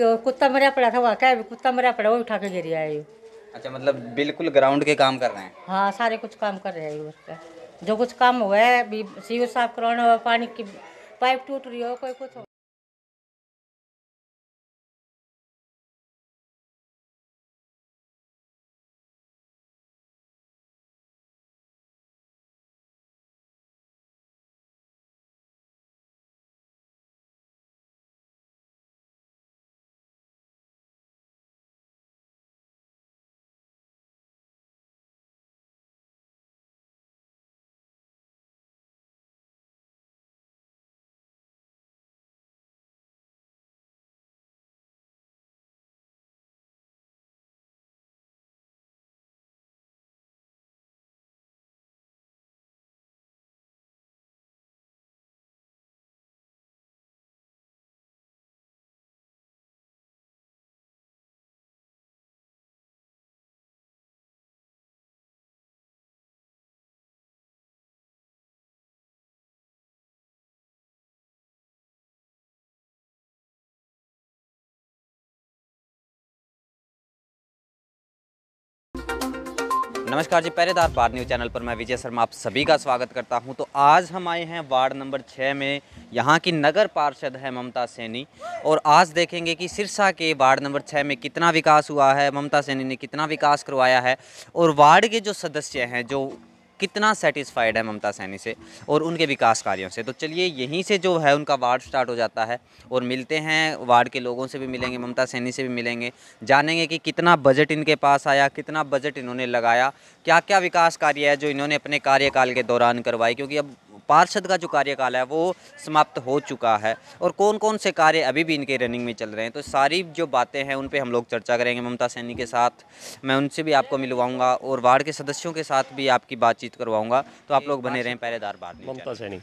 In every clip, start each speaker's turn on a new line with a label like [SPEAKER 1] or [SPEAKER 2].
[SPEAKER 1] कुत्ता मरा पड़ा था वहाँ क्या कुत्ता मरा पड़ा वो उठा के गिर आया
[SPEAKER 2] अच्छा मतलब बिल्कुल ग्राउंड के काम कर रहे हैं
[SPEAKER 1] हाँ सारे कुछ काम कर रहे हैं जो कुछ काम हुआ है सी
[SPEAKER 3] साफ कराना पानी की पाइप टूट रही हो कोई कुछ हो
[SPEAKER 2] नमस्कार जी पहरेदार बार न्यूज़ चैनल पर मैं विजय शर्मा आप सभी का स्वागत करता हूं तो आज हम आए हैं वार्ड नंबर छः में यहां की नगर पार्षद है ममता सैनी और आज देखेंगे कि सिरसा के वार्ड नंबर छः में कितना विकास हुआ है ममता सैनी ने कितना विकास करवाया है और वार्ड के जो सदस्य हैं जो कितना सेटिस्फाइड है ममता सैनी से और उनके विकास कार्यों से तो चलिए यहीं से जो है उनका वार्ड स्टार्ट हो जाता है और मिलते हैं वार्ड के लोगों से भी मिलेंगे ममता सैनी से भी मिलेंगे जानेंगे कि कितना बजट इनके पास आया कितना बजट इन्होंने लगाया क्या क्या विकास कार्य है जो इन्होंने अपने कार्यकाल के दौरान करवाए क्योंकि अब पार्षद का जो कार्यकाल है वो समाप्त हो चुका है और कौन कौन से कार्य अभी भी इनके रनिंग में चल रहे हैं तो सारी जो बातें हैं उन पर हम लोग चर्चा करेंगे ममता सैनी के साथ मैं उनसे भी आपको मिलवाऊंगा और वार्ड के सदस्यों के साथ भी आपकी बातचीत करवाऊँगा तो आप लोग बने रहें पहरेदार बार ममता सैनी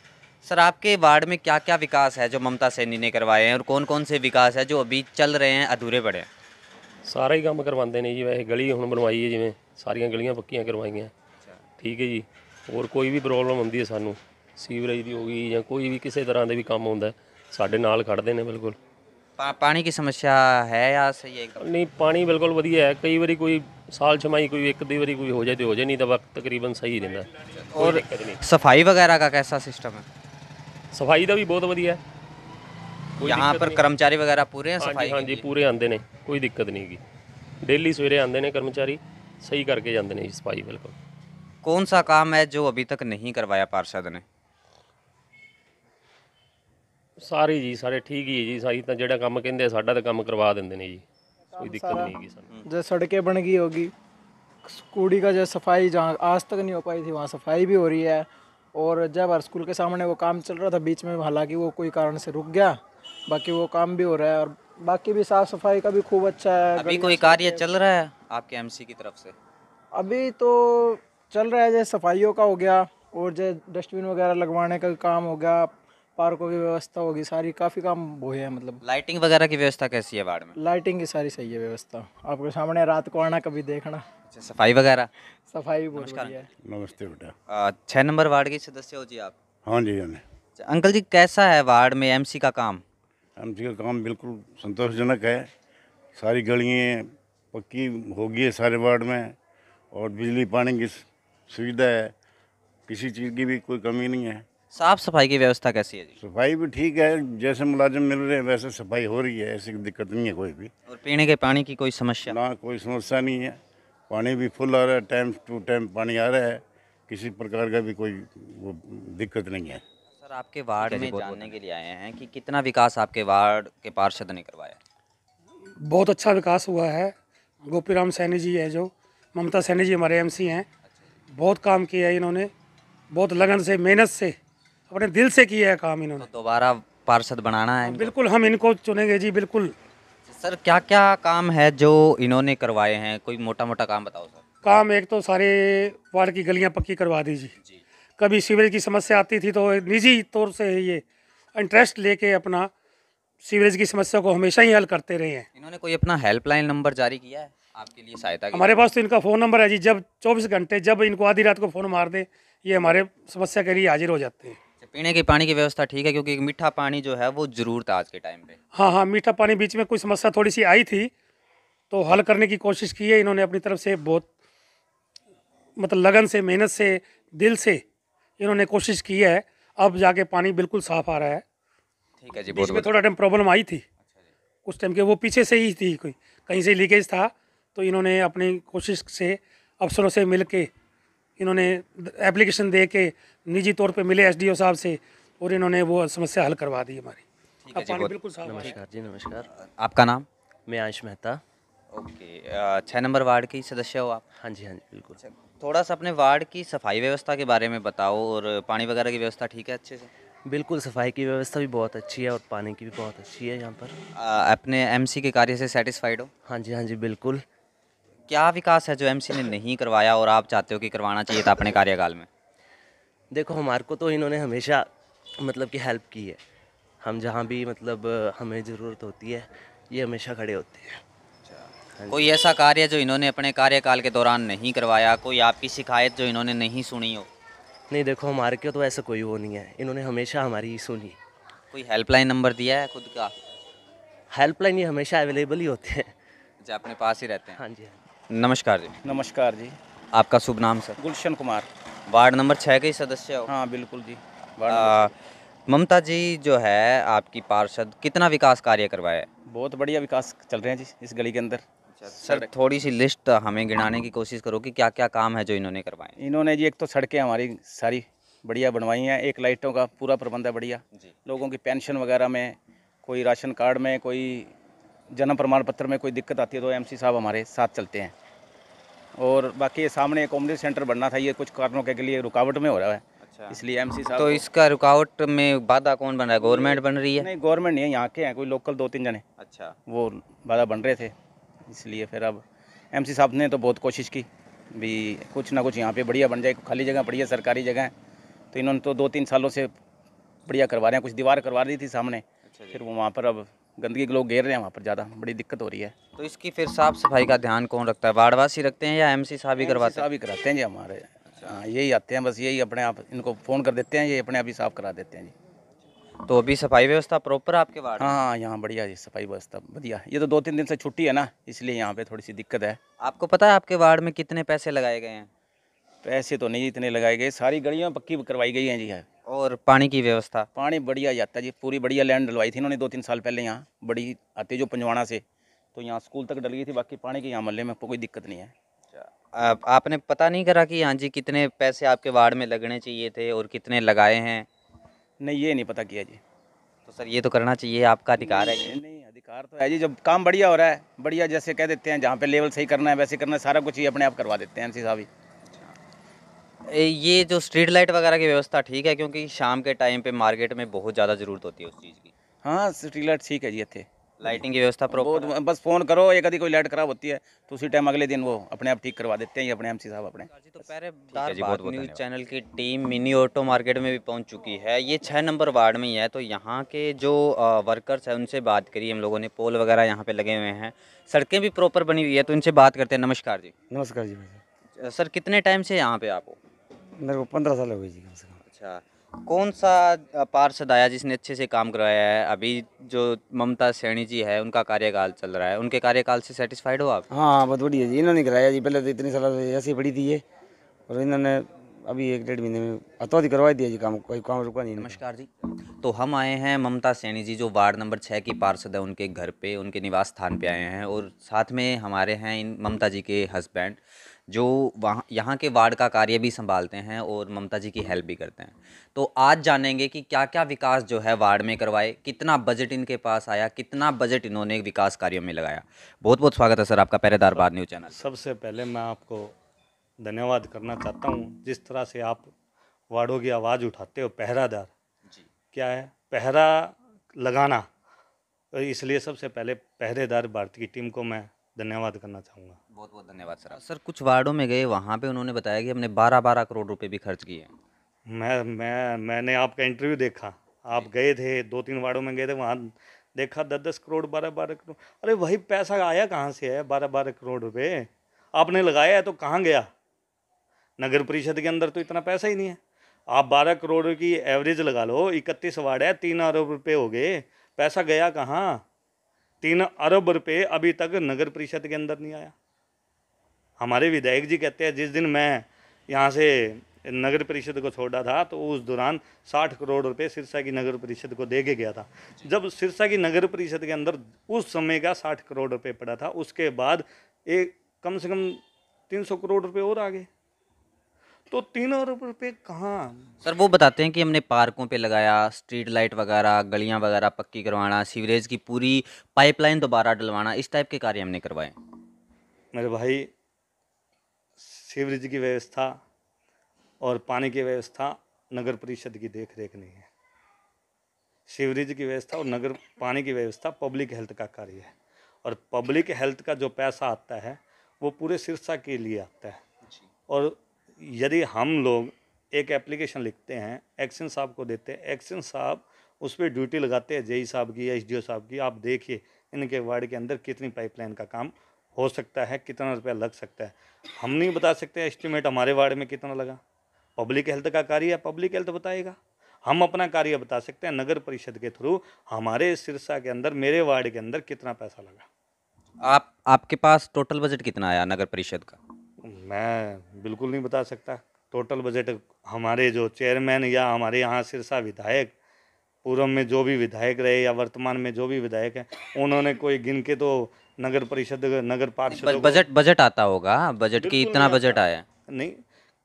[SPEAKER 2] सर आपके वार्ड में क्या क्या विकास है जो ममता सैनी ने करवाए हैं और कौन कौन से विकास है जो अभी चल रहे हैं अधूरे पड़े हैं
[SPEAKER 4] ਸਾਰਾ काम करवाते हैं जी वैसे गली ਗਲੀ बनवाई है ਹੈ ਜਿਵੇਂ ਸਾਰੀਆਂ पक्या ਪੱਕੀਆਂ ਕਰਵਾਈਆਂ ठीक है जी और कोई भी प्रॉब्लम ਹੁੰਦੀ है सानू ਸੀਵਰੇਜ ਦੀ ਹੋ ਗਈ ਜਾਂ ਕੋਈ ਵੀ ਕਿਸੇ ਤਰ੍ਹਾਂ ਦੇ ਵੀ ਕੰਮ ਹੁੰਦਾ ਸਾਡੇ ਨਾਲ ਖੜਦੇ ਨੇ ਬਿਲਕੁਲ ਪਾਣੀ ਦੀ ਸਮੱਸਿਆ ਹੈ ਆ ਸਹੀ ਹੈ ਨਹੀਂ ਪਾਣੀ ਬਿਲਕੁਲ ਵਧੀਆ ਹੈ ਕਈ ਵਾਰੀ ਕੋਈ ਸਾਲ ਛਮਾਈ ਕੋਈ ਇੱਕ ਦੀ ਵਾਰੀ ਕੋਈ ਹੋ ਜਾਏ ਤੇ ਹੋ ਜਾਏ ਨਹੀਂ ਤਾਂ ਵਕਤ ਤਕਰੀਬਨ ਸਹੀ ਰਹਿੰਦਾ ਔਰ
[SPEAKER 2] ਸਫਾਈ ਵਗੈਰਾ ਦਾ ਕਿਹਦਾ ਸਿਸਟਮ ਹੈ
[SPEAKER 4] ਸਫਾਈ ਦਾ ਵੀ ਬਹੁਤ ਵਧੀਆ ਹੈ ਯਹਾਂ ਪਰ ਕਰਮਚਾਰੀ ਵਗੈਰਾ ਪੂਰੇ ਆ ਸਫਾਈ ਹਾਂਜੀ ਪੂਰੇ ਆਂਦੇ ਨੇ ਕੋਈ ਦਿੱਕਤ ਨਹੀਂ ਹੈਗੀ ਡੇਲੀ ਸਵੇਰੇ ਆਂਦੇ ਨੇ ਕਰਮਚਾਰੀ ਸਹੀ ਕਰਕੇ ਜਾਂਦੇ ਨੇ ਸਫਾਈ ਬਿਲਕੁਲ ਕੌਣ ਸਾ ਕੰਮ ਹੈ ਜੋ ਅਭੀ ਤੱਕ ਨਹੀਂ ਕਰਵਾਇਆ ਪਾਰਸ਼ਦ ਨੇ सारी जी सारे ठीक ही है जी सही ਤਾਂ ਜਿਹੜਾ ਕੰਮ ਕਹਿੰਦੇ ਆ, कम करवा देंगे ਕਰਵਾ ਦਿੰਦੇ ਨੇ ਜੀ ਕੋਈ
[SPEAKER 1] जैसे सड़कें बन गई होगी कूड़ी का जो सफाई जहाँ आज तक नहीं हो पाई थी वहाँ सफाई भी हो रही है और जब हर स्कूल के सामने वो काम चल रहा था बीच में हालांकि वो कोई कारण से रुक गया बाकी वो काम भी हो रहा है और बाकी भी साफ सफाई का भी खूब अच्छा है अभी कोई कार्य चल रहा है
[SPEAKER 2] आपके एमसी की तरफ से
[SPEAKER 1] अभी तो चल रहा है जैसे सफाइयों का हो गया और जैसे डस्टबिन वगैरह लगवाने का काम हो गया पार्कों की व्यवस्था होगी सारी काफ़ी काम वो है मतलब
[SPEAKER 2] लाइटिंग वगैरह की व्यवस्था कैसी है वार्ड में
[SPEAKER 1] लाइटिंग की सारी सही है व्यवस्था आपके सामने रात को आना कभी देखना अच्छा,
[SPEAKER 2] सफाई वगैरह सफाई भी बहुत है नमस्ते बेटा छः नंबर वार्ड के सदस्य हो जी आप हाँ जी हाँ अच्छा, अंकल जी कैसा है वार्ड में एम का काम एम का काम बिल्कुल संतोषजनक है सारी गलियाँ पक्की होगी है सारे वार्ड में
[SPEAKER 1] और बिजली पानी की सुविधा है किसी चीज़ की भी कोई कमी नहीं है
[SPEAKER 2] साफ सफाई की व्यवस्था कैसी है जी
[SPEAKER 1] सफाई भी ठीक है जैसे मुलाजिम मिल रहे हैं वैसे सफाई हो रही है ऐसी दिक्कत नहीं है कोई भी और पीने के पानी की कोई समस्या ना कोई समस्या नहीं है पानी भी फुल आ रहा है टाइम टू टाइम पानी आ रहा है किसी प्रकार का भी कोई वो दिक्कत नहीं है सर
[SPEAKER 2] आपके वार्ड में जानने के लिए आए हैं कि कितना विकास आपके वार्ड के पार्षद ने करवाया
[SPEAKER 5] बहुत अच्छा विकास हुआ है गोपी राम सैनी जी है जो ममता सैनी जी हमारे एमसी हैं अच्छा। बहुत काम किया है इन्होंने बहुत लगन से मेहनत से अपने दिल से किया है काम इन्होंने तो
[SPEAKER 2] दोबारा पार्षद बनाना है बिल्कुल हम
[SPEAKER 5] इनको चुनेंगे जी बिल्कुल
[SPEAKER 2] सर क्या क्या काम है जो इन्होंने करवाए हैं कोई मोटा मोटा काम बताओ सर
[SPEAKER 5] काम एक तो सारे वार्ड की गलियां पक्की करवा दीजिए कभी सीवरेज की समस्या आती थी तो निजी तौर से ये इंटरेस्ट लेके अपना सीवरेज की समस्या को हमेशा ही हल करते रहे हैं इन्होंने
[SPEAKER 2] कोई अपना हेल्पलाइन नंबर जारी किया है आपके लिए सहायता हमारे पास
[SPEAKER 5] तो इनका फ़ोन नंबर है जी जब 24 घंटे जब इनको आधी रात को फ़ोन मार दे ये हमारे समस्या के लिए हाजिर हो जाते हैं
[SPEAKER 2] पीने के पानी की व्यवस्था ठीक है क्योंकि मीठा पानी जो है वो ज़रूरत था आज के टाइम पे
[SPEAKER 5] हाँ हाँ मीठा पानी बीच में कोई समस्या थोड़ी सी आई थी तो हल करने की कोशिश की है इन्होंने अपनी तरफ से बहुत मतलब लगन से मेहनत से दिल से इन्होंने कोशिश की है अब जाके पानी बिल्कुल साफ आ रहा है
[SPEAKER 2] ठीक है जी बीच में
[SPEAKER 5] थोड़ा टाइम प्रॉब्लम आई थी अच्छा उस टाइम के वो पीछे से ही थी कोई कहीं से लीकेज था तो इन्होंने अपनी कोशिश से अफसरों से मिल के इन्होंने एप्लीकेशन दे के निजी तौर पे मिले एसडीओ साहब से और इन्होंने वो समस्या हल करवा दी हमारी
[SPEAKER 2] अब पानी बिल्कुल साफ नमस्कार जी नमस्कार आपका नाम मैं आयुष मेहता ओके छः नंबर वार्ड की सदस्य हो आप हाँ जी हाँ जी बिल्कुल अच्छा, थोड़ा सा अपने वार्ड की सफाई व्यवस्था के बारे में बताओ और पानी वगैरह की व्यवस्था ठीक है अच्छे से बिल्कुल सफाई की व्यवस्था भी बहुत अच्छी है और पानी की भी बहुत अच्छी है यहाँ पर आ, अपने एमसी के कार्य से सेटिस्फाइड हो हाँ जी हाँ जी बिल्कुल क्या विकास है जो एमसी ने नहीं करवाया और आप चाहते हो कि करवाना चाहिए था अपने कार्यकाल में देखो हमारे को तो इन्होंने हमेशा मतलब कि हेल्प की है हम जहाँ भी मतलब हमें ज़रूरत होती है ये हमेशा खड़े होते हैं अच्छा। हाँ कोई ऐसा कार्य जो इन्होंने अपने कार्यकाल के दौरान नहीं करवाया कोई आपकी शिकायत जो इन्होंने नहीं सुनी हो नहीं देखो हमारे के तो ऐसा कोई वो नहीं है इन्होंने हमेशा हमारी ही सुनी कोई हेल्पलाइन नंबर दिया है खुद का हेल्पलाइन ये हमेशा अवेलेबल ही होते हैं अच्छा अपने पास ही रहते हैं हाँ, हाँ जी नमस्कार जी नमस्कार जी आपका शुभ नाम sir Gulshan Kumar ward number छः के ही सदस्य हो हाँ बिल्कुल जी ममता जी जो है आपकी पार्षद कितना विकास कार्य करवाया है बहुत बढ़िया विकास चल रहे हैं जी इस गली के अंदर अच्छा, सर थोड़ी सी लिस्ट हमें गिनाने की कोशिश करो कि क्या क्या काम है जो इन्होंने करवाए
[SPEAKER 1] इन्होंने जी एक तो सड़कें हमारी सारी बढ़िया बनवाई हैं एक लाइटों का पूरा प्रबंध है बढ़िया लोगों की पेंशन वगैरह में कोई राशन कार्ड में कोई जन्म प्रमाण पत्र में कोई दिक्कत आती है तो एमसी साहब हमारे साथ चलते हैं और बाकी सामने कॉम्युनिटी सेंटर बनना था ये कुछ कारणों के लिए रुकावट में हो रहा है अच्छा। इसलिए एम सी तो इसका रुकावट में बाधा कौन बन रहा है गवर्नमेंट बन रही है नहीं गवर्नमेंट नहीं है यहाँ के हैं कोई लोकल दो तीन जने अच्छा वो बाधा बन रहे थे इसलिए फिर अब एम साहब ने तो बहुत कोशिश की भी कुछ ना कुछ यहाँ पे बढ़िया बन जाए खाली जगह बढ़िया सरकारी जगह है तो इन्होंने तो दो तीन सालों से बढ़िया करवा रहे हैं कुछ दीवार करवा रही थी सामने अच्छा फिर वो वहाँ पर अब गंदगी लोग घेर रहे हैं वहाँ पर ज़्यादा
[SPEAKER 2] बड़ी दिक्कत हो रही है तो इसकी फिर साफ़ सफाई का ध्यान कौन रखता है वार्डवासी रखते हैं या एम सी साहब ही करवाते हैं ही कराते
[SPEAKER 1] हैं जी हमारे हाँ यही आते हैं बस यही अपने आप
[SPEAKER 2] इनको फ़ोन कर देते हैं ये अपने आप ही साफ़ करा
[SPEAKER 1] देते हैं जी
[SPEAKER 2] तो अभी सफाई व्यवस्था प्रॉपर आपके वार्ड हाँ
[SPEAKER 1] हाँ यहाँ बढ़िया जी सफाई व्यवस्था बढ़िया ये तो दो तीन दिन से छुट्टी है ना इसलिए यहाँ पे थोड़ी सी दिक्कत है
[SPEAKER 2] आपको पता है आपके वार्ड में कितने पैसे लगाए गए हैं
[SPEAKER 1] पैसे तो नहीं इतने लगाए गए सारी गलियाँ पक्की करवाई गई हैं जी है
[SPEAKER 2] और पानी की व्यवस्था
[SPEAKER 1] पानी बढ़िया जाता है जी पूरी बढ़िया लैंड डलवाई थी इन्होंने दो तीन साल पहले यहाँ बड़ी आती जो पंजवाड़ा
[SPEAKER 2] से तो यहाँ स्कूल तक डल गई थी बाकी पानी की यहाँ महल्ले में कोई दिक्कत नहीं है
[SPEAKER 4] अच्छा,
[SPEAKER 2] आप, आपने पता नहीं करा कि हाँ जी कितने पैसे आपके वार्ड में लगने चाहिए थे और कितने लगाए हैं नहीं ये नहीं पता किया जी तो सर ये तो करना चाहिए आपका अधिकार है नहीं, अधिकार तो है जी जब
[SPEAKER 1] काम बढ़िया हो रहा है बढ़िया जैसे कह देते हैं जहाँ पे लेवल सही करना है वैसे करना है सारा कुछ ही अपने आप करवा देते हैं एम सी ही
[SPEAKER 2] ये जो स्ट्रीट लाइट वगैरह की व्यवस्था ठीक है क्योंकि शाम के टाइम पे मार्केट में बहुत ज़्यादा ज़रूरत होती है उस चीज़ की हाँ स्ट्रीट लाइट ठीक है जी इतने लाइटिंग की व्यवस्था प्रॉपर
[SPEAKER 1] बस फ़ोन करो एक यदि कोई लाइट खराब होती है तो उसी टाइम अगले दिन वो अपने आप ठीक करवा देते हैं ये अपने एम साहब
[SPEAKER 2] अपने
[SPEAKER 4] तो बहुत न्यूज़
[SPEAKER 2] चैनल की टीम मिनी ऑटो मार्केट में भी पहुंच चुकी है ये छः नंबर वार्ड में ही है तो यहाँ के जो वर्कर्स हैं उनसे बात करी हम लोगों ने पोल वगैरह यहाँ पे लगे हुए हैं सड़कें भी प्रॉपर बनी हुई है तो इनसे बात करते हैं नमस्कार जी नमस्कार जी सर कितने टाइम से यहाँ पे आप हो मेरे को पंद्रह साल हो गए जी कम से कम अच्छा कौन सा पार्षद आया जिसने अच्छे से काम करवाया है अभी जो ममता सैनी जी है उनका कार्यकाल चल रहा है उनके कार्यकाल से सेटिस्फाइड हो आप
[SPEAKER 1] हाँ बहुत बढ़िया जी इन्होंने कराया जी पहले तो इतनी साल ऐसी पड़ी थी ये और इन्होंने अभी एक डेढ़ महीने में अतवा करवा दिया जी काम कोई काम रुका नहीं नमस्कार
[SPEAKER 2] जी तो हम आए हैं ममता सैनी जी जो वार्ड नंबर छः की पार्षद है उनके घर पे उनके निवास स्थान पे आए हैं और साथ में हमारे हैं इन ममता जी के हस्बैंड जो वहाँ यहाँ के वार्ड का कार्य भी संभालते हैं और ममता जी की हेल्प भी करते हैं तो आज जानेंगे कि क्या क्या विकास जो है वार्ड में करवाए कितना बजट इनके पास आया कितना बजट इन्होंने विकास कार्यों में लगाया बहुत बहुत स्वागत है सर आपका पहरेदार बार न्यूज चैनल सबसे
[SPEAKER 3] पहले मैं आपको धन्यवाद करना चाहता हूँ जिस तरह से आप वार्डों की आवाज़ उठाते हो पहरादार जी क्या है पहरा लगाना इसलिए सबसे पहले
[SPEAKER 2] पहरेदार भारत की टीम को मैं धन्यवाद करना चाहूँगा बहुत बहुत धन्यवाद सर सर कुछ वार्डों में गए वहाँ पे उन्होंने बताया कि हमने बारह बारह करोड़ रुपए भी खर्च किए मैं मैं मैंने आपका इंटरव्यू
[SPEAKER 3] देखा आप गए थे दो तीन वार्डों में गए थे वहाँ देखा दस दस करोड़ बारह बारह करोड़ अरे वही पैसा आया कहाँ से है बारह बारह करोड़ रुपये आपने लगाया है तो कहाँ गया नगर परिषद के अंदर तो इतना पैसा ही नहीं है आप बारह करोड़ की एवरेज लगा लो इकतीस वार्ड है तीन अरब रुपये हो गए पैसा गया कहाँ तीन अरब रुपये अभी तक नगर परिषद के अंदर नहीं आया हमारे विधायक जी कहते हैं जिस दिन मैं यहाँ से नगर परिषद को छोड़ा था तो उस दौरान 60 करोड़ रुपए सिरसा की नगर परिषद को दे के गया था जब सिरसा की नगर परिषद के अंदर उस समय का 60 करोड़ रुपए पड़ा था उसके बाद एक कम से कम 300 करोड़ रुपए और आ गए तो तीन अरब रुपये कहाँ
[SPEAKER 2] सर वो बताते हैं कि हमने पार्कों पे लगाया स्ट्रीट लाइट वगैरह गलियाँ वगैरह पक्की करवाना सीवरेज की पूरी पाइपलाइन दोबारा डलवाना इस टाइप के कार्य हमने करवाए
[SPEAKER 3] मेरे भाई सीवरेज की व्यवस्था और पानी की व्यवस्था नगर परिषद की देख रेख नहीं है सीवरेज की व्यवस्था और नगर पानी की व्यवस्था पब्लिक हेल्थ का कार्य है और पब्लिक हेल्थ का जो पैसा आता है वो पूरे सिरसा के लिए आता है और यदि हम लोग एक एप्लीकेशन लिखते हैं एक्शन साहब को देते हैं एक्शन साहब उस पर ड्यूटी लगाते हैं जेई साहब की एस साहब की आप देखिए इनके वार्ड के अंदर कितनी पाइपलाइन का काम हो सकता है कितना रुपया लग सकता है हम नहीं बता सकते एस्टिमेट हमारे वार्ड में कितना लगा पब्लिक हेल्थ का कार्य है पब्लिक हेल्थ बताएगा हम अपना कार्य बता सकते हैं नगर परिषद के थ्रू हमारे सिरसा के अंदर मेरे वार्ड के अंदर कितना पैसा लगा
[SPEAKER 2] आप आपके पास टोटल बजट कितना आया नगर परिषद का मैं
[SPEAKER 3] बिल्कुल नहीं बता सकता टोटल बजट हमारे जो चेयरमैन या हमारे यहाँ सिरसा विधायक पूर्व में जो भी विधायक रहे या वर्तमान में जो भी विधायक हैं उन्होंने कोई गिन के तो नगर परिषद नगर पार्षद बजट
[SPEAKER 2] बजट आता होगा बजट की इतना बजट आया
[SPEAKER 3] नहीं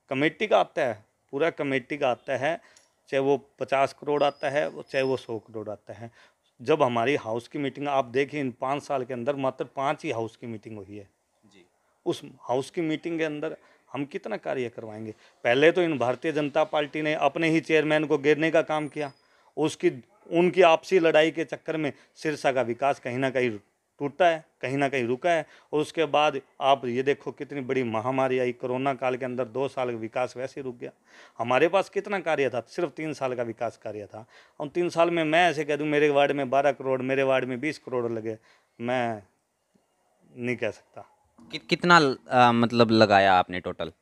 [SPEAKER 3] कमेटी का आता है पूरा कमेटी का आता है चाहे वो पचास करोड़ आता है चाहे वो सौ करोड़ आता है जब हमारी हाउस की मीटिंग आप देखें इन पाँच साल के अंदर मात्र पाँच ही हाउस की मीटिंग हुई है जी उस हाउस की मीटिंग के अंदर हम कितना कार्य करवाएंगे पहले तो इन भारतीय जनता पार्टी ने अपने ही चेयरमैन को घेरने का काम किया उसकी उनकी आपसी लड़ाई के चक्कर में सिरसा का विकास कहीं ना कहीं टूटा है कहीं ना कहीं रुका है और उसके बाद आप ये देखो कितनी बड़ी महामारी आई कोरोना काल के अंदर दो साल का विकास वैसे रुक गया हमारे पास कितना कार्य था सिर्फ तीन साल का विकास कार्य था और तीन साल में मैं ऐसे कह दूँ मेरे वार्ड में बारह करोड़ मेरे वार्ड में बीस करोड़ लगे मैं नहीं कह सकता कि,
[SPEAKER 2] कितना आ, मतलब लगाया आपने टोटल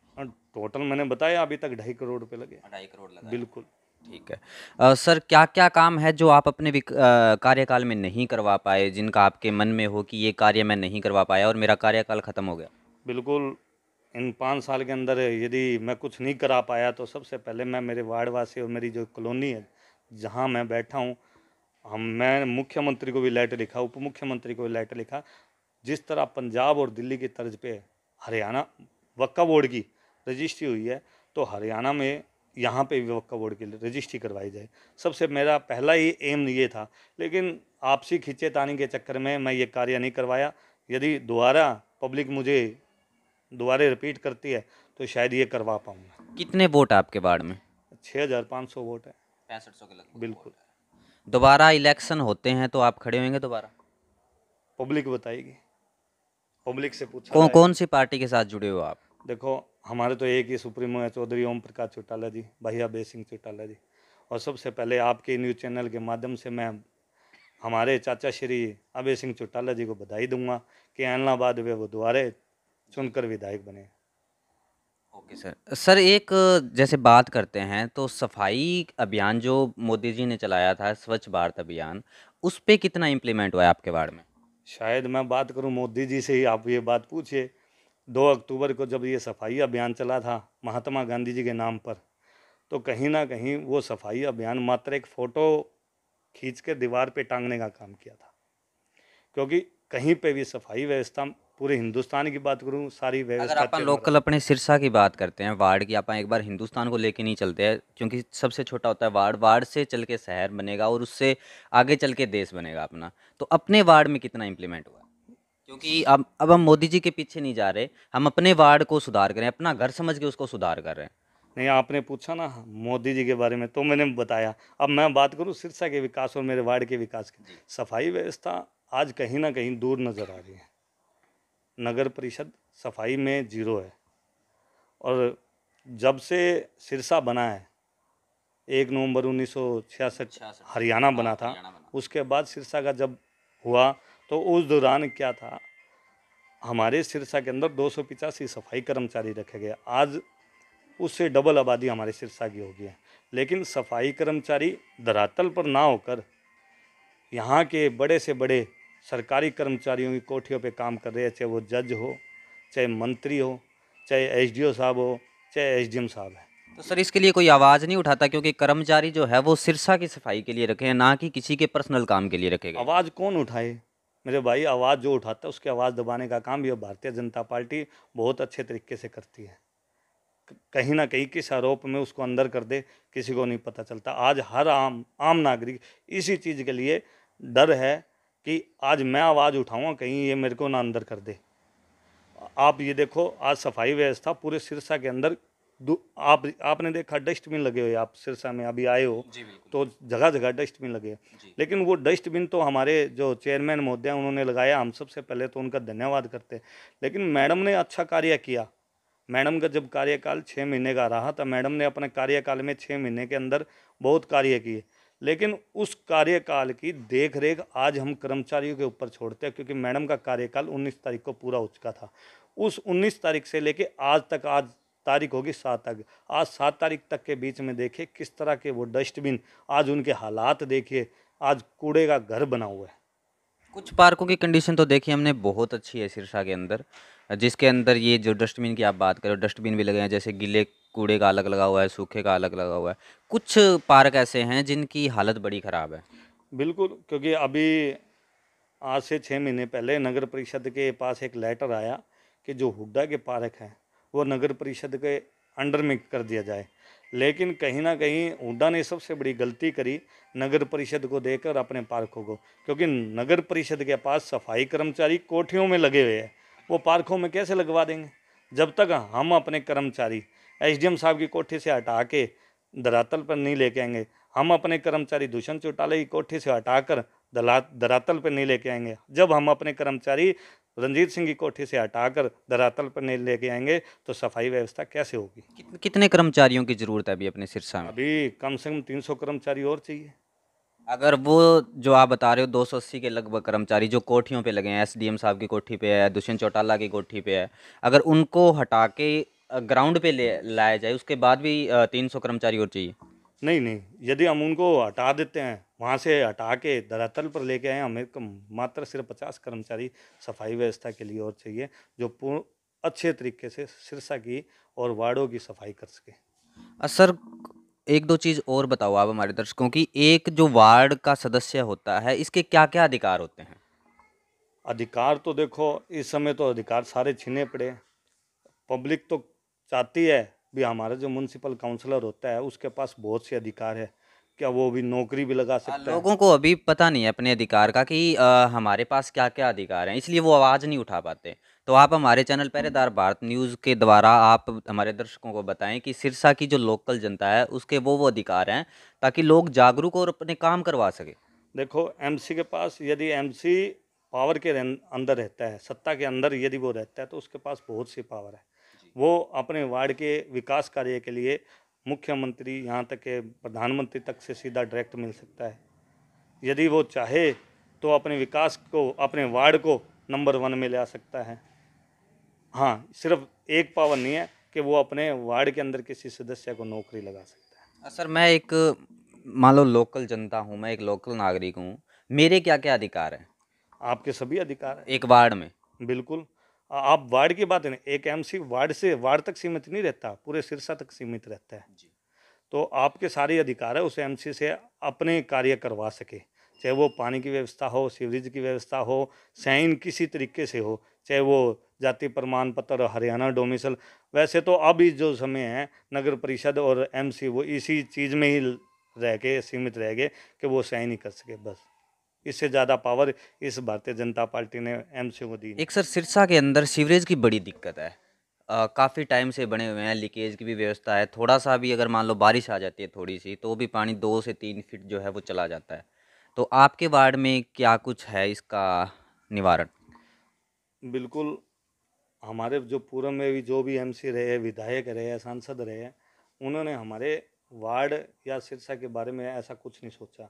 [SPEAKER 3] टोटल मैंने बताया अभी तक ढाई करोड़ रुपये लगे ढाई करोड़ बिल्कुल ठीक
[SPEAKER 2] है आ, सर क्या क्या काम है जो आप अपने कार्यकाल में नहीं करवा पाए जिनका आपके मन में हो कि ये कार्य मैं नहीं करवा पाया और मेरा कार्यकाल ख़त्म हो गया
[SPEAKER 3] बिल्कुल इन पाँच साल के अंदर यदि मैं कुछ नहीं करा पाया तो सबसे पहले मैं मेरे वार्डवासी और मेरी जो कॉलोनी है जहाँ मैं बैठा हूँ हम मैं मुख्यमंत्री को भी लेटर लिखा उप मुख्यमंत्री को भी लेटर लिखा जिस तरह पंजाब और दिल्ली की तर्ज पे हरियाणा वक्का बोर्ड की रजिस्ट्री हुई है तो हरियाणा में यहाँ पे विवक्का बोर्ड के लिए रजिस्ट्री करवाई जाए सबसे मेरा पहला ही एम ये था लेकिन आपसी तानी के चक्कर में मैं ये कार्य नहीं करवाया यदि दोबारा पब्लिक मुझे दोबारा रिपीट करती है तो शायद ये करवा पाऊँगा
[SPEAKER 2] कितने वोट आपके वार्ड में
[SPEAKER 3] छः हज़ार पाँच सौ वोट है
[SPEAKER 2] पैंसठ सौ के लगभग बिल्कुल दोबारा इलेक्शन होते हैं तो आप खड़े होंगे दोबारा
[SPEAKER 3] पब्लिक बताएगी पब्लिक से पूछा कौन कौन
[SPEAKER 2] सी पार्टी के साथ जुड़े हो आप देखो हमारे
[SPEAKER 3] तो एक ही सुप्रीमो है चौधरी ओम प्रकाश चौटाला जी भैया बे सिंह चौटाला जी और सबसे पहले आपके न्यूज़ चैनल के माध्यम से मैं हमारे चाचा श्री अभय सिंह चौटाला जी को बधाई दूंगा कि एलनाबाद वे वो दोबारे चुनकर विधायक बने
[SPEAKER 2] ओके सर सर एक जैसे बात करते हैं तो सफाई अभियान जो मोदी जी ने चलाया था स्वच्छ भारत अभियान उस पर कितना इम्प्लीमेंट हुआ है आपके वार्ड में शायद
[SPEAKER 3] मैं बात करूं मोदी जी से ही आप ये बात पूछिए दो अक्टूबर को जब ये सफाई अभियान चला था महात्मा गांधी जी के नाम पर तो कहीं ना कहीं वो सफाई अभियान मात्र एक फ़ोटो खींच के दीवार पे टांगने का काम किया था क्योंकि कहीं पे भी सफाई व्यवस्था पूरे हिंदुस्तान की बात करूँ सारी व्यवस्था अगर लोकल
[SPEAKER 2] अपने सिरसा की बात करते हैं वार्ड की आप एक बार हिंदुस्तान को लेके नहीं चलते हैं क्योंकि सबसे छोटा होता है वार्ड वार्ड से चल के शहर बनेगा और उससे आगे चल के देश बनेगा अपना तो अपने वार्ड में कितना इम्प्लीमेंट हुआ क्योंकि अब अब हम मोदी जी के पीछे नहीं जा रहे हम अपने वार्ड को सुधार करें अपना घर समझ के उसको सुधार कर रहे हैं नहीं आपने पूछा ना हाँ,
[SPEAKER 3] मोदी जी के बारे में तो मैंने बताया अब मैं बात करूँ सिरसा के विकास और मेरे वार्ड के विकास की सफाई व्यवस्था आज कहीं ना कहीं दूर नज़र आ रही है नगर परिषद सफाई में जीरो है और जब से सिरसा बना है एक नवंबर उन्नीस हरियाणा बना हाँ, था उसके बाद सिरसा का जब हुआ तो उस दौरान क्या था हमारे सिरसा के अंदर दो सफाई कर्मचारी रखे गए आज उससे डबल आबादी हमारे सिरसा की होगी है लेकिन सफाई कर्मचारी धरातल पर ना होकर यहाँ के बड़े से बड़े सरकारी कर्मचारियों की कोठियों पे काम कर रहे हैं चाहे वो जज हो चाहे मंत्री हो चाहे एसडीओ साहब हो चाहे एसडीएम साहब है
[SPEAKER 2] तो सर इसके लिए कोई आवाज़ नहीं उठाता क्योंकि कर्मचारी जो है वो सिरसा की सफाई के लिए रखे हैं ना कि किसी के पर्सनल काम के लिए रखे
[SPEAKER 3] आवाज़ कौन उठाए मेरे भाई आवाज़ जो उठाता है उसकी आवाज़ दबाने का काम भी अब भारतीय जनता पार्टी बहुत अच्छे तरीके से करती है कहीं ना कहीं किस आरोप में उसको अंदर कर दे किसी को नहीं पता चलता आज हर आम आम नागरिक इसी चीज़ के लिए डर है कि आज मैं आवाज़ उठाऊँ कहीं ये मेरे को ना अंदर कर दे आप ये देखो आज सफाई व्यवस्था पूरे सिरसा के अंदर आप आपने देखा डस्टबिन लगे हुए आप सिरसा में अभी आए हो तो जगह जगह डस्टबिन लगे लेकिन वो डस्टबिन तो हमारे जो चेयरमैन महोदय उन्होंने लगाया हम सबसे पहले तो उनका धन्यवाद करते लेकिन मैडम ने अच्छा कार्य किया मैडम का जब कार्यकाल छः महीने का रहा था मैडम ने अपने कार्यकाल में छः महीने के अंदर बहुत कार्य किए लेकिन उस कार्यकाल की देख रेख आज हम कर्मचारियों के ऊपर छोड़ते हैं क्योंकि मैडम का कार्यकाल 19 तारीख को पूरा हो चुका था उस 19 तारीख से लेके आज तक आज तारीख होगी सात तक आज सात तारीख तक के बीच में देखिए किस तरह के वो डस्टबिन आज उनके हालात देखिए आज कूड़े का घर बना हुआ है
[SPEAKER 2] कुछ पार्कों की कंडीशन तो देखी हमने बहुत अच्छी है सिरसा के अंदर जिसके अंदर ये जो डस्टबिन की आप बात करें डस्टबिन भी लगे हैं जैसे गीले कूड़े का अलग लगा हुआ है सूखे का अलग लगा हुआ है कुछ पार्क ऐसे हैं जिनकी हालत बड़ी ख़राब है
[SPEAKER 3] बिल्कुल क्योंकि अभी आज से छः महीने पहले नगर परिषद के पास एक लेटर आया कि जो हुड्डा के पार्क हैं वो नगर परिषद के अंडर में कर दिया जाए लेकिन कहीं ना कहीं हुडा ने सबसे बड़ी गलती करी नगर परिषद को देकर अपने पार्कों को क्योंकि नगर परिषद के पास सफाई कर्मचारी कोठियों में लगे हुए हैं वो पार्कों में कैसे लगवा देंगे जब तक हम अपने कर्मचारी एसडीएम साहब की कोठी से हटा के धरातल पर नहीं लेके आएंगे हम अपने कर्मचारी दूषण चौटाले की कोठी से हटाकर दला धरातल पर नहीं लेके आएंगे जब हम अपने कर्मचारी रंजीत सिंह की कोठी से हटाकर धरातल पर नहीं लेके आएंगे तो सफाई व्यवस्था कैसे
[SPEAKER 2] होगी कितने कर्मचारियों की जरूरत है अभी अपने सिरसा में
[SPEAKER 3] अभी कम से कम तीन सौ कर्मचारी और चाहिए
[SPEAKER 2] अगर वो जो आप बता रहे हो 280 के लगभग कर्मचारी जो कोठियों पे लगे हैं एसडीएम साहब की कोठी पे है दुष्यंत चौटाला की कोठी पे है अगर उनको हटा के ग्राउंड पे ले लाया जाए उसके बाद भी 300 कर्मचारी और चाहिए नहीं नहीं यदि हम उनको हटा
[SPEAKER 3] देते हैं वहाँ से हटा के धरातल पर लेके आए हमें मात्र सिर्फ पचास कर्मचारी सफाई व्यवस्था के लिए और चाहिए जो पूर्ण अच्छे तरीके से सिरसा की और वार्डों की सफाई कर सके
[SPEAKER 2] सर एक दो चीज़ और बताओ आप हमारे दर्शकों की एक जो वार्ड का सदस्य होता है इसके क्या क्या अधिकार होते हैं अधिकार
[SPEAKER 3] तो देखो इस समय तो अधिकार सारे छीने पड़े पब्लिक तो चाहती है भी हमारा जो म्यूनसिपल काउंसलर होता है उसके पास बहुत से अधिकार है क्या वो भी नौकरी भी लगा सकता है लोगों को
[SPEAKER 2] अभी पता नहीं है अपने अधिकार का कि आ, हमारे पास क्या क्या अधिकार हैं इसलिए वो आवाज़ नहीं उठा पाते तो आप हमारे चैनल पहरेदार भारत न्यूज़ के द्वारा आप हमारे दर्शकों को बताएं कि सिरसा की जो लोकल जनता है उसके वो वो अधिकार हैं ताकि लोग जागरूक और अपने काम करवा सके
[SPEAKER 3] देखो एम के पास यदि एम पावर के अंदर रहता है सत्ता के अंदर यदि वो रहता है तो उसके पास बहुत सी पावर है वो अपने वार्ड के विकास कार्य के लिए मुख्यमंत्री यहाँ तक के प्रधानमंत्री तक से सीधा डायरेक्ट मिल सकता है यदि वो चाहे तो अपने विकास को अपने वार्ड को नंबर वन में ले आ सकता है हाँ सिर्फ एक पावर नहीं है कि वो अपने वार्ड के अंदर किसी सदस्य को नौकरी लगा सकता है
[SPEAKER 2] हाँ, सर मैं एक मान लो लोकल जनता हूँ मैं एक लोकल नागरिक हूँ मेरे क्या क्या अधिकार हैं आपके सभी अधिकार हैं एक वार्ड में बिल्कुल
[SPEAKER 3] आप वार्ड की बात नहीं एक एमसी वार्ड से वार्ड तक सीमित नहीं रहता पूरे सिरसा तक सीमित रहता है तो आपके सारे अधिकार है उस एमसी से अपने कार्य करवा सके चाहे वो पानी की व्यवस्था हो सीवरेज की व्यवस्था हो साइन किसी तरीके से हो चाहे वो जाति प्रमाण पत्र हरियाणा डोमिसल वैसे तो अभी जो समय है नगर परिषद और एमसी वो इसी चीज़ में ही रह के सीमित रह गए कि वो साइन ही कर सके बस इससे ज़्यादा पावर इस भारतीय जनता पार्टी ने एम
[SPEAKER 2] सी को दी एक सर सिरसा के अंदर सीवरेज की बड़ी दिक्कत है काफ़ी टाइम से बने हुए हैं लीकेज की भी व्यवस्था है थोड़ा सा भी अगर मान लो बारिश आ जाती है थोड़ी सी तो भी पानी दो से तीन फीट जो है वो चला जाता है तो आपके वार्ड में क्या कुछ है इसका निवारण
[SPEAKER 3] बिल्कुल हमारे जो पूर्व में भी जो भी एमसी रहे विधायक रहे सांसद रहे उन्होंने हमारे वार्ड या सिरसा के बारे में ऐसा कुछ नहीं सोचा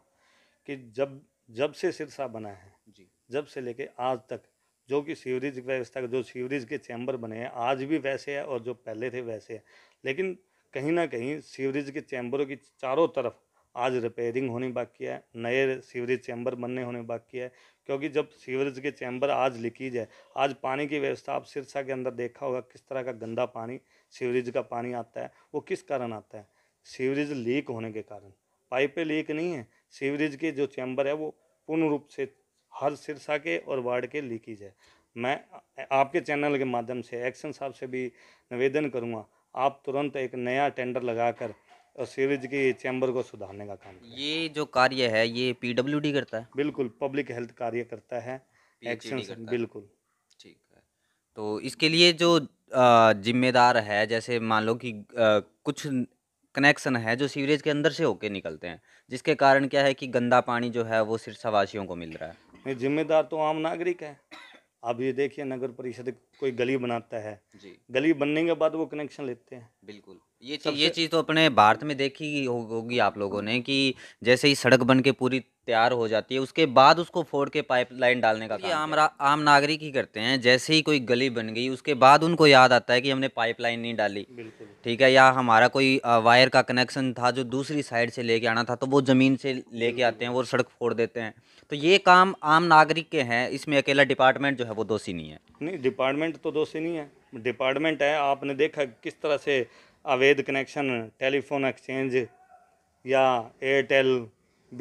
[SPEAKER 3] कि जब जब से सिरसा बना है जी जब से लेके आज तक जो कि सीवरेज व्यवस्था जो सीवरेज के चैम्बर बने हैं आज भी वैसे है और जो पहले थे वैसे है लेकिन कहीं ना कहीं सीवरेज के चैम्बरों की चारों तरफ आज रिपेयरिंग होनी बाकी है नए सीवरेज चैम्बर बनने होने बाकी है क्योंकि जब सीवरेज के चैम्बर आज लीकेज है आज पानी की व्यवस्था आप सिरसा के अंदर देखा होगा किस तरह का गंदा पानी सीवरेज का पानी आता है वो किस कारण आता है सीवरेज लीक होने के कारण पाइपें लीक नहीं है सीवरेज के जो चैम्बर है वो पूर्ण रूप से हर सिरसा के और वार्ड के लीकेज है मैं आपके चैनल के माध्यम से एक्शन साहब से भी निवेदन करूँगा आप तुरंत एक नया टेंडर लगाकर और सीवरेज के चैम्बर को सुधारने का काम
[SPEAKER 2] ये जो कार्य है ये पी करता है बिल्कुल पब्लिक हेल्थ कार्य करता है एक्शन बिल्कुल ठीक है तो इसके लिए जो जिम्मेदार है जैसे मान लो कि कुछ कनेक्शन है जो सीवरेज के अंदर से होके निकलते हैं जिसके कारण क्या है कि गंदा पानी जो है वो सिरसावासियों को मिल रहा
[SPEAKER 3] है जिम्मेदार तो आम नागरिक है आप ये देखिए नगर परिषद कोई गली बनाता है जी गली बनने के बाद वो कनेक्शन लेते हैं
[SPEAKER 2] बिल्कुल ये चीज ये चीज़ तो अपने भारत में देखी होगी आप लोगों ने कि जैसे ही सड़क बन के पूरी तैयार हो जाती है उसके बाद उसको फोड़ के पाइपलाइन डालने का काम आम आम नागरिक ही करते हैं जैसे ही कोई गली बन गई उसके बाद उनको याद आता है कि हमने पाइपलाइन नहीं डाली ठीक है या हमारा कोई वायर का कनेक्शन था जो दूसरी साइड से लेके आना था तो वो ज़मीन से लेके आते हैं वो सड़क फोड़ देते हैं तो ये काम आम नागरिक के हैं इसमें अकेला डिपार्टमेंट जो है वो दोषी नहीं है
[SPEAKER 3] नहीं डिपार्टमेंट तो दोषी नहीं है डिपार्टमेंट है आपने देखा किस तरह से अवैध कनेक्शन टेलीफोन एक्सचेंज या एयरटेल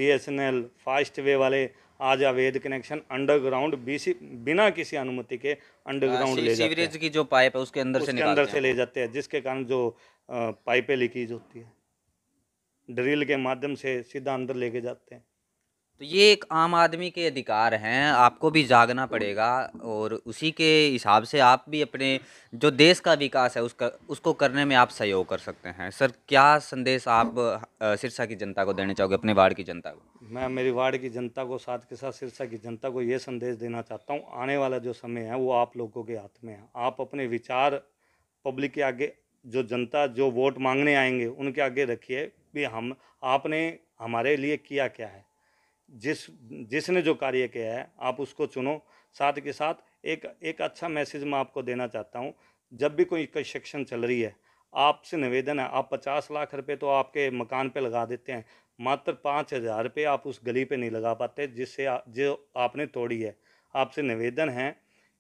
[SPEAKER 3] बीएसएनएल फास्ट वे वाले आज अवैध कनेक्शन अंडरग्राउंड बिना किसी अनुमति के अंडरग्राउंड ले जाते हैं की जो पाइप है उसके अंदर उसके से अंदर से ले जाते हैं जिसके कारण जो पाइपें लीकेज होती है ड्रिल के माध्यम से सीधा अंदर लेके जाते हैं
[SPEAKER 2] तो ये एक आम आदमी के अधिकार हैं आपको भी जागना पड़ेगा और उसी के हिसाब से आप भी अपने जो देश का विकास है उसका उसको करने में आप सहयोग कर सकते हैं सर क्या संदेश आप सिरसा की जनता को देना चाहोगे अपने वार्ड की जनता को
[SPEAKER 3] मैं मेरी वार्ड की जनता को साथ के साथ सिरसा की जनता को ये संदेश देना चाहता हूँ आने वाला जो समय है वो आप लोगों के हाथ में है आप अपने विचार पब्लिक के आगे जो जनता जो वोट मांगने आएंगे उनके आगे रखिए भी हम आपने हमारे लिए किया क्या है जिस जिसने जो कार्य किया है आप उसको चुनो साथ के साथ एक एक अच्छा मैसेज मैं आपको देना चाहता हूँ जब भी कोई कंस्ट्रक्शन चल रही है आपसे निवेदन है आप पचास लाख रुपए तो आपके मकान पे लगा देते हैं मात्र पाँच हज़ार रुपये आप उस गली पे नहीं लगा पाते जिससे जो आपने तोड़ी है आपसे निवेदन है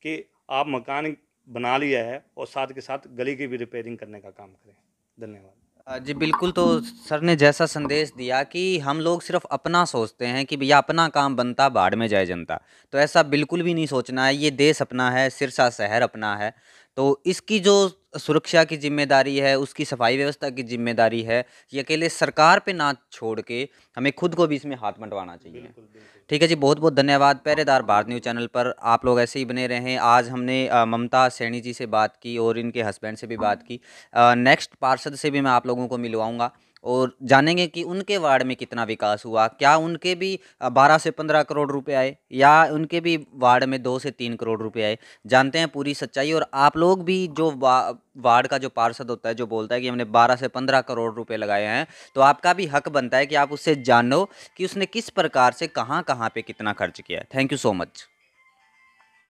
[SPEAKER 3] कि आप मकान बना लिया है और साथ के साथ गली की भी रिपेयरिंग करने का काम करें
[SPEAKER 2] धन्यवाद जी बिल्कुल तो सर ने जैसा संदेश दिया कि हम लोग सिर्फ अपना सोचते हैं कि भैया अपना काम बनता बाढ़ में जाए जनता तो ऐसा बिल्कुल भी नहीं सोचना है ये देश अपना है सिरसा शहर अपना है तो इसकी जो सुरक्षा की जिम्मेदारी है उसकी सफाई व्यवस्था की जिम्मेदारी है ये अकेले सरकार पे ना छोड़ के हमें खुद को भी इसमें हाथ बंटवाना चाहिए ठीक है जी बहुत बहुत धन्यवाद पहरेदार भारत न्यूज़ चैनल पर आप लोग ऐसे ही बने रहें आज हमने ममता सैनी जी से बात की और इनके हस्बैंड से भी बात हाँ। की नेक्स्ट पार्षद से भी मैं आप लोगों को मिलवाऊँगा और जानेंगे कि उनके वार्ड में कितना विकास हुआ क्या उनके भी बारह से पंद्रह करोड़ रुपए आए या उनके भी वार्ड में दो से तीन करोड़ रुपए आए जानते हैं पूरी सच्चाई और आप लोग भी जो वार्ड का जो पार्षद होता है जो बोलता है कि हमने बारह से पंद्रह करोड़ रुपए लगाए हैं तो आपका भी हक बनता है कि आप उससे जानो कि उसने किस प्रकार से कहाँ कहाँ पर कितना खर्च किया है थैंक यू सो मच